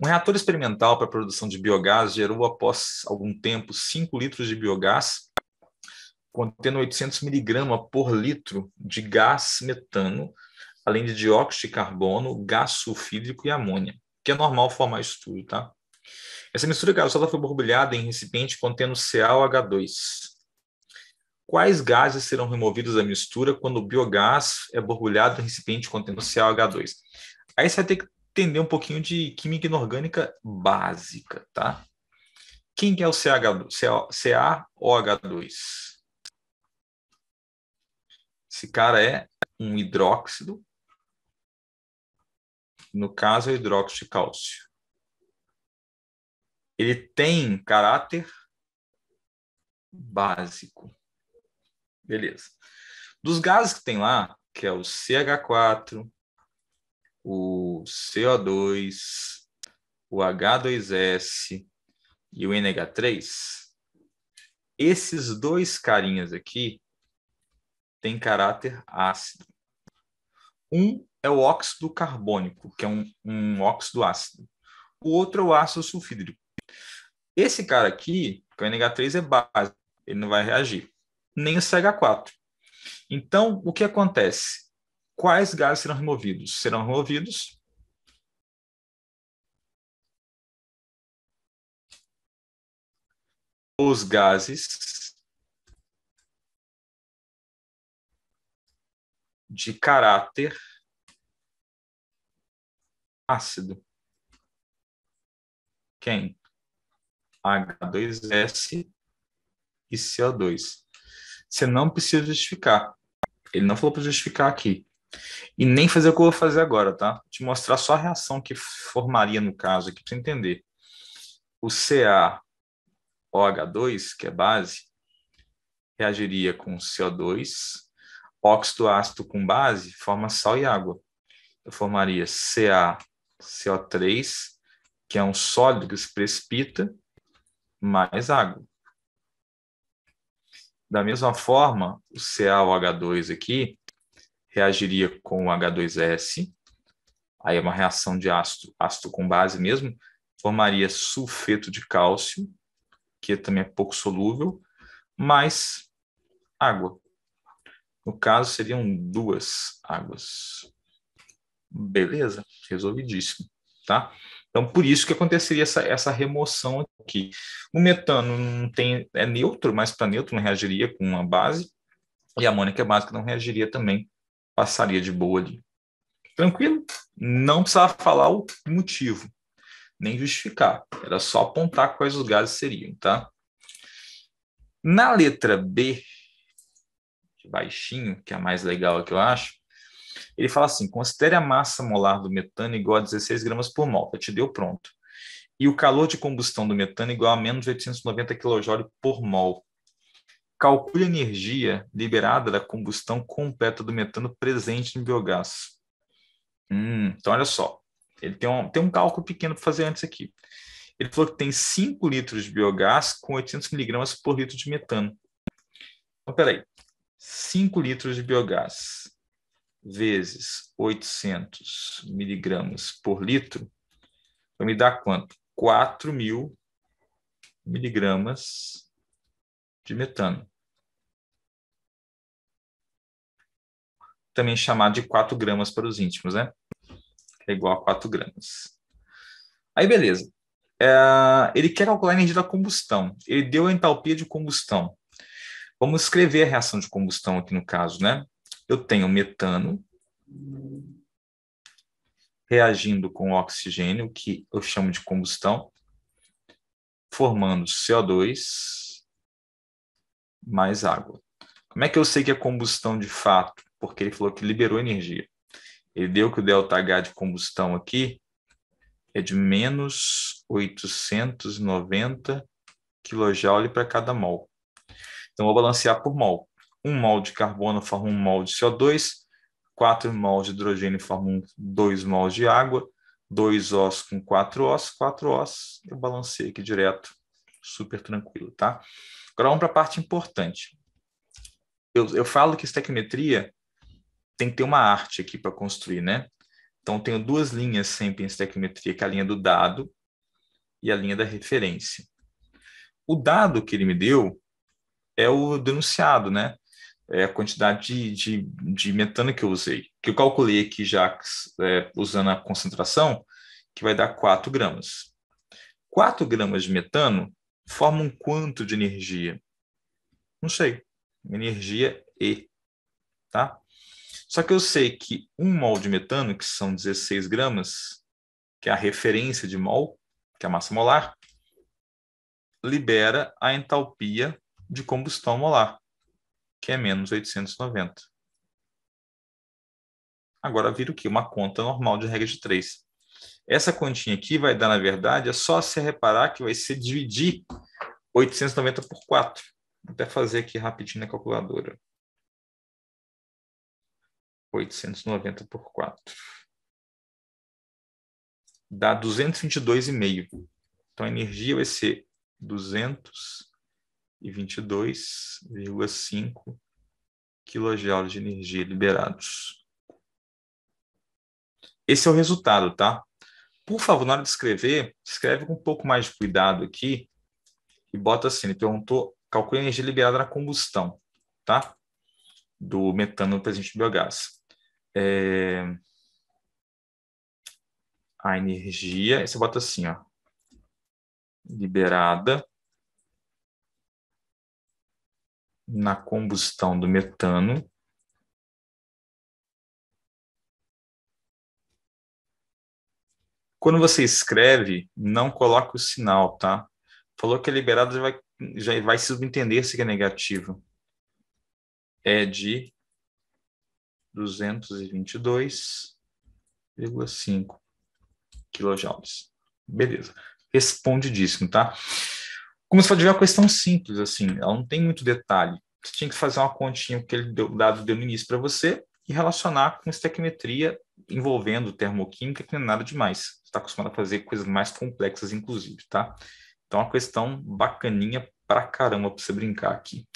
Um reator experimental para produção de biogás gerou, após algum tempo, 5 litros de biogás, contendo 800 miligramas por litro de gás metano, além de dióxido de carbono, gás sulfídrico e amônia, que é normal formar isso tudo, tá? Essa mistura gasosa foi borbulhada em recipiente contendo CaOH2. Quais gases serão removidos da mistura quando o biogás é borbulhado em recipiente contendo CaOH2? Aí você vai ter que entender um pouquinho de química inorgânica básica, tá? Quem é o ch CaOH2. Esse cara é um hidróxido, no caso é o hidróxido de cálcio. Ele tem caráter básico. Beleza. Dos gases que tem lá, que é o CH4, o CO2, o H2S e o NH3, esses dois carinhas aqui têm caráter ácido. Um é o óxido carbônico, que é um, um óxido ácido. O outro é o ácido sulfídrico. Esse cara aqui, que é o NH3, é base, ele não vai reagir. Nem o CH4. Então, o que acontece? Quais gases serão removidos? Serão removidos os gases de caráter ácido. Quem? H2S e CO2. Você não precisa justificar. Ele não falou para justificar aqui. E nem fazer o que eu vou fazer agora, tá? Te mostrar só a reação que formaria no caso aqui para você entender. O CaOH2, que é base, reagiria com CO2, óxido ácido com base forma sal e água. Eu formaria CaCO3, que é um sólido que se precipita, mais água. Da mesma forma, o CaOH2 aqui reagiria com o H2S, aí é uma reação de ácido, ácido com base mesmo, formaria sulfeto de cálcio, que também é pouco solúvel, mais água. No caso, seriam duas águas. Beleza, resolvidíssimo, tá? Então, por isso que aconteceria essa, essa remoção aqui. O metano não tem, é neutro, mas para tá neutro não reagiria com uma base, e a amônia que é básica não reagiria também passaria de boa ali. Tranquilo? Não precisava falar o motivo, nem justificar. Era só apontar quais os gases seriam, tá? Na letra B, baixinho, que é a mais legal que eu acho, ele fala assim: considere a massa molar do metano igual a 16 gramas por mol, já tá, te deu pronto. E o calor de combustão do metano igual a menos 890 kJ por mol calcule a energia liberada da combustão completa do metano presente no biogás. Hum, então, olha só. Ele tem um, tem um cálculo pequeno para fazer antes aqui. Ele falou que tem 5 litros de biogás com 800 miligramas por litro de metano. Então, peraí. 5 litros de biogás vezes 800 miligramas por litro vai me dar quanto? 4 mil miligramas de metano. Também chamado de 4 gramas para os íntimos, né? É igual a 4 gramas. Aí, beleza. É, ele quer calcular a energia da combustão. Ele deu a entalpia de combustão. Vamos escrever a reação de combustão aqui no caso, né? Eu tenho metano reagindo com oxigênio, que eu chamo de combustão, formando CO2 mais água. Como é que eu sei que é combustão de fato? Porque ele falou que liberou energia. Ele deu que o ΔH de combustão aqui é de menos 890 kJ para cada mol. Então, vou balancear por mol. Um mol de carbono forma um mol de CO2, quatro mols de hidrogênio formam dois mols de água, dois os com quatro os, quatro os, eu balancei aqui direto, super tranquilo, tá? Agora vamos para a parte importante. Eu, eu falo que estequiometria tem que ter uma arte aqui para construir, né? Então, tenho duas linhas sempre em estequiometria, que é a linha do dado e a linha da referência. O dado que ele me deu é o denunciado, né? É a quantidade de, de, de metano que eu usei, que eu calculei aqui já é, usando a concentração, que vai dar 4 gramas. 4 gramas de metano forma um quanto de energia? Não sei. Energia E. Tá? Só que eu sei que um mol de metano, que são 16 gramas, que é a referência de mol, que é a massa molar, libera a entalpia de combustão molar, que é menos 890. Agora vira o que? Uma conta normal de regra de 3. Essa continha aqui vai dar, na verdade, é só se reparar que vai ser dividir 890 por 4. Vou até fazer aqui rapidinho na calculadora. 890 por 4. Dá 222,5. Então, a energia vai ser 222,5 kJ de energia liberados. Esse é o resultado, tá? por favor, na hora de escrever, escreve com um pouco mais de cuidado aqui e bota assim, ele perguntou, calcule a energia liberada na combustão, tá? Do metano presente no biogás. É... A energia, você bota assim, ó, liberada na combustão do metano Quando você escreve, não coloque o sinal, tá? Falou que é liberado, já vai, já vai subentender se é negativo. É de 222,5 kJ. Beleza. Respondidíssimo, tá? Como se fosse é uma questão simples, assim, ela não tem muito detalhe. Você tinha que fazer uma continha que ele deu, dado deu no início para você e relacionar com estequimetria envolvendo termoquímica que não é nada demais. Está acostumado a fazer coisas mais complexas, inclusive, tá? Então, é uma questão bacaninha pra caramba para você brincar aqui.